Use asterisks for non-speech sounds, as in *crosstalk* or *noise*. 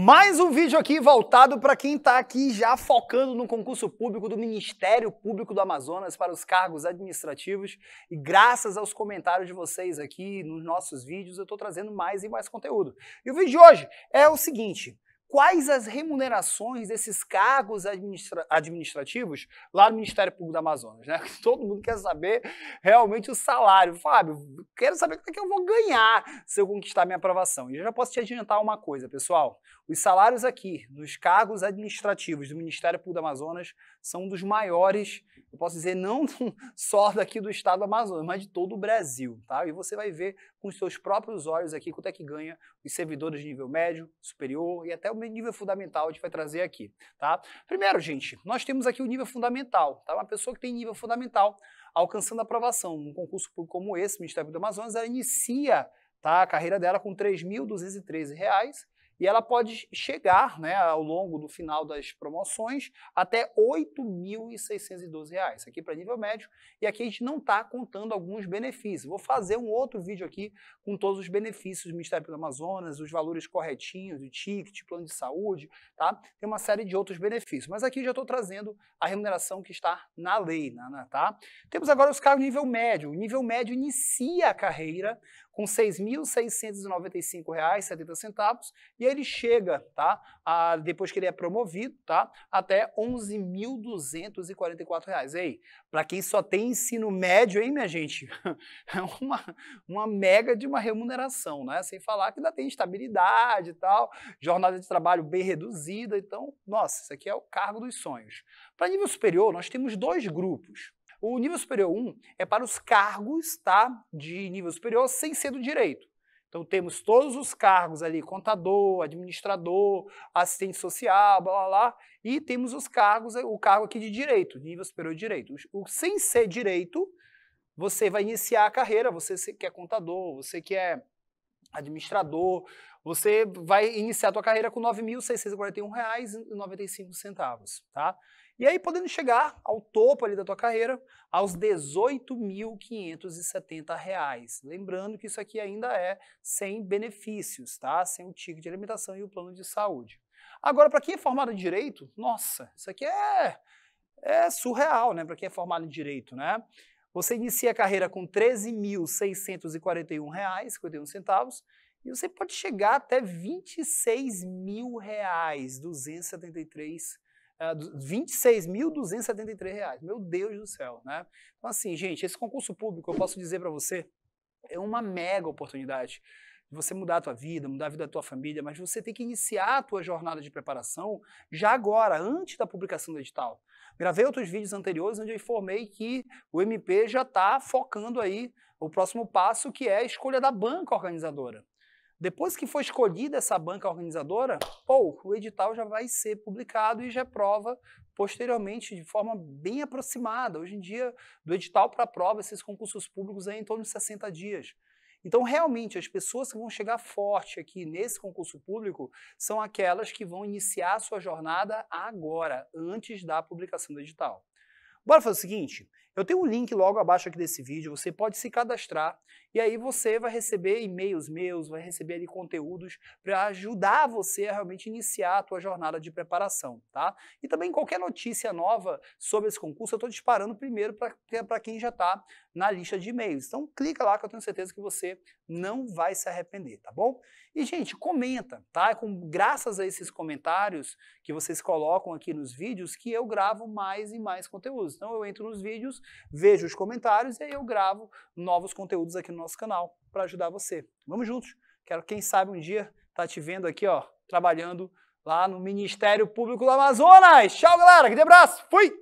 Mais um vídeo aqui voltado para quem está aqui já focando no concurso público do Ministério Público do Amazonas para os cargos administrativos. E graças aos comentários de vocês aqui nos nossos vídeos, eu estou trazendo mais e mais conteúdo. E o vídeo de hoje é o seguinte: quais as remunerações desses cargos administra administrativos lá no Ministério Público do Amazonas, né? *laughs* Todo mundo quer saber realmente o salário. Fábio, quero saber o é que eu vou ganhar se eu conquistar minha aprovação. E eu já posso te adiantar uma coisa, pessoal. Os salários aqui, nos cargos administrativos do Ministério Público do Amazonas, são um dos maiores, eu posso dizer, não *laughs* só daqui do estado do Amazonas, mas de todo o Brasil, tá? E você vai ver com os seus próprios olhos aqui quanto é que ganha os servidores de nível médio, superior e até o nível fundamental a gente vai trazer aqui, tá? Primeiro, gente, nós temos aqui o nível fundamental, tá? Uma pessoa que tem nível fundamental alcançando aprovação num concurso público como esse, Ministério do Amazonas, ela inicia tá, a carreira dela com R$ 3.213 e ela pode chegar, né, ao longo do final das promoções, até R$ 8.612. aqui para nível médio, e aqui a gente não está contando alguns benefícios. Vou fazer um outro vídeo aqui com todos os benefícios do Ministério do Amazonas, os valores corretinhos, do ticket, plano de saúde, tá? Tem uma série de outros benefícios, mas aqui já estou trazendo a remuneração que está na lei, né, tá? Temos agora os cargos nível médio. O nível médio inicia a carreira com R$ 6.695,70 e ele chega, tá? A, depois que ele é promovido, tá? Até 11.244 reais. aí, para quem só tem ensino médio, hein, minha gente? *laughs* É uma, uma mega de uma remuneração, né? Sem falar que ainda tem estabilidade e tal, jornada de trabalho bem reduzida. Então, nossa, isso aqui é o cargo dos sonhos. Para nível superior, nós temos dois grupos. O nível superior 1 é para os cargos, tá? De nível superior sem ser do direito. Então temos todos os cargos ali, contador, administrador, assistente social, blá blá blá, e temos os cargos, o cargo aqui de direito, nível superior de direito. O, sem ser direito, você vai iniciar a carreira, você que é contador, você que é administrador, você vai iniciar a tua carreira com R$ 9.641,95, tá? E aí, podendo chegar ao topo ali da tua carreira, aos R$ 18.570. Lembrando que isso aqui ainda é sem benefícios, tá? Sem o ticket de alimentação e o plano de saúde. Agora, para quem é formado em direito, nossa, isso aqui é, é surreal, né? Para quem é formado em direito, né? Você inicia a carreira com R$ 13.641,51 e você pode chegar até R$ 26.273. Uh, 26.273 reais. Meu Deus do céu, né? Então, assim, gente, esse concurso público, eu posso dizer para você, é uma mega oportunidade de você mudar a tua vida, mudar a vida da tua família, mas você tem que iniciar a tua jornada de preparação já agora, antes da publicação do edital. Gravei outros vídeos anteriores onde eu informei que o MP já está focando aí o próximo passo, que é a escolha da banca organizadora. Depois que for escolhida essa banca organizadora, o edital já vai ser publicado e já é prova posteriormente de forma bem aproximada. Hoje em dia, do edital para a prova, esses concursos públicos é em torno de 60 dias. Então, realmente, as pessoas que vão chegar forte aqui nesse concurso público são aquelas que vão iniciar a sua jornada agora, antes da publicação do edital. Bora fazer o seguinte: eu tenho um link logo abaixo aqui desse vídeo, você pode se cadastrar e aí você vai receber e-mails meus, vai receber ali conteúdos para ajudar você a realmente iniciar a tua jornada de preparação, tá? E também qualquer notícia nova sobre esse concurso, eu estou disparando primeiro para quem já está na lista de e-mails. Então clica lá que eu tenho certeza que você não vai se arrepender, tá bom? E gente, comenta, tá? É com, graças a esses comentários que vocês colocam aqui nos vídeos que eu gravo mais e mais conteúdos. Então eu entro nos vídeos vejo os comentários e aí eu gravo novos conteúdos aqui no nosso canal para ajudar você. Vamos juntos. Quero, quem sabe, um dia tá te vendo aqui, ó, trabalhando lá no Ministério Público do Amazonas. Tchau, galera. grande abraço. Fui!